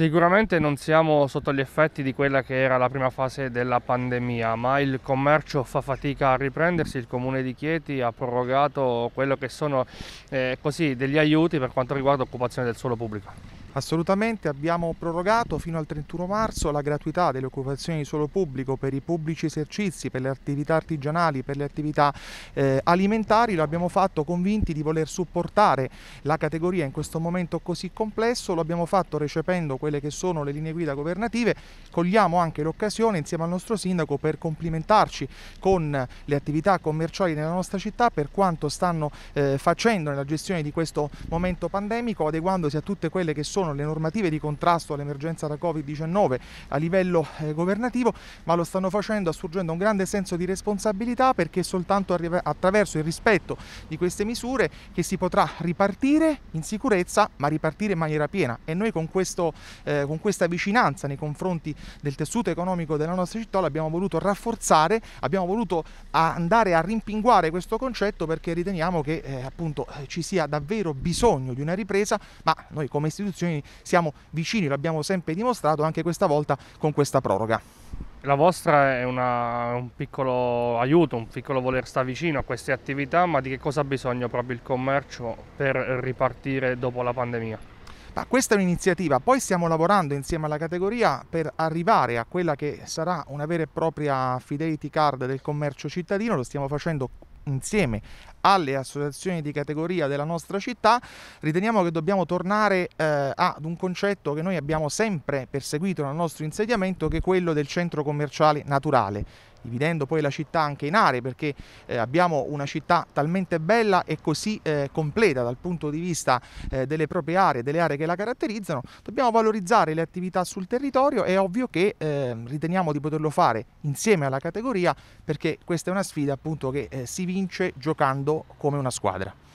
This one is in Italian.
Sicuramente non siamo sotto gli effetti di quella che era la prima fase della pandemia, ma il commercio fa fatica a riprendersi, il comune di Chieti ha prorogato quello che sono eh, così, degli aiuti per quanto riguarda l'occupazione del suolo pubblico. Assolutamente, abbiamo prorogato fino al 31 marzo la gratuità delle occupazioni di suolo pubblico per i pubblici esercizi, per le attività artigianali, per le attività eh, alimentari, lo abbiamo fatto convinti di voler supportare la categoria in questo momento così complesso, lo abbiamo fatto recependo quelle che sono le linee guida governative, cogliamo anche l'occasione insieme al nostro sindaco per complimentarci con le attività commerciali nella nostra città per quanto stanno eh, facendo nella gestione di questo momento pandemico, adeguandosi a tutte quelle che sono sono le normative di contrasto all'emergenza da Covid-19 a livello eh, governativo, ma lo stanno facendo assurgendo un grande senso di responsabilità perché è soltanto attraverso il rispetto di queste misure che si potrà ripartire in sicurezza, ma ripartire in maniera piena. E noi con, questo, eh, con questa vicinanza nei confronti del tessuto economico della nostra città l'abbiamo voluto rafforzare, abbiamo voluto andare a rimpinguare questo concetto perché riteniamo che eh, appunto eh, ci sia davvero bisogno di una ripresa, ma noi come istituzioni promozioni siamo vicini, l'abbiamo sempre dimostrato anche questa volta con questa proroga. La vostra è una, un piccolo aiuto, un piccolo voler stare vicino a queste attività, ma di che cosa ha bisogno proprio il commercio per ripartire dopo la pandemia? Ma questa è un'iniziativa, poi stiamo lavorando insieme alla categoria per arrivare a quella che sarà una vera e propria fidelity card del commercio cittadino, lo stiamo facendo insieme alle associazioni di categoria della nostra città, riteniamo che dobbiamo tornare eh, ad un concetto che noi abbiamo sempre perseguito nel nostro insediamento, che è quello del centro commerciale naturale dividendo poi la città anche in aree perché eh, abbiamo una città talmente bella e così eh, completa dal punto di vista eh, delle proprie aree, delle aree che la caratterizzano, dobbiamo valorizzare le attività sul territorio, è ovvio che ehm, riteniamo di poterlo fare insieme alla categoria perché questa è una sfida appunto che eh, si vince giocando come una squadra.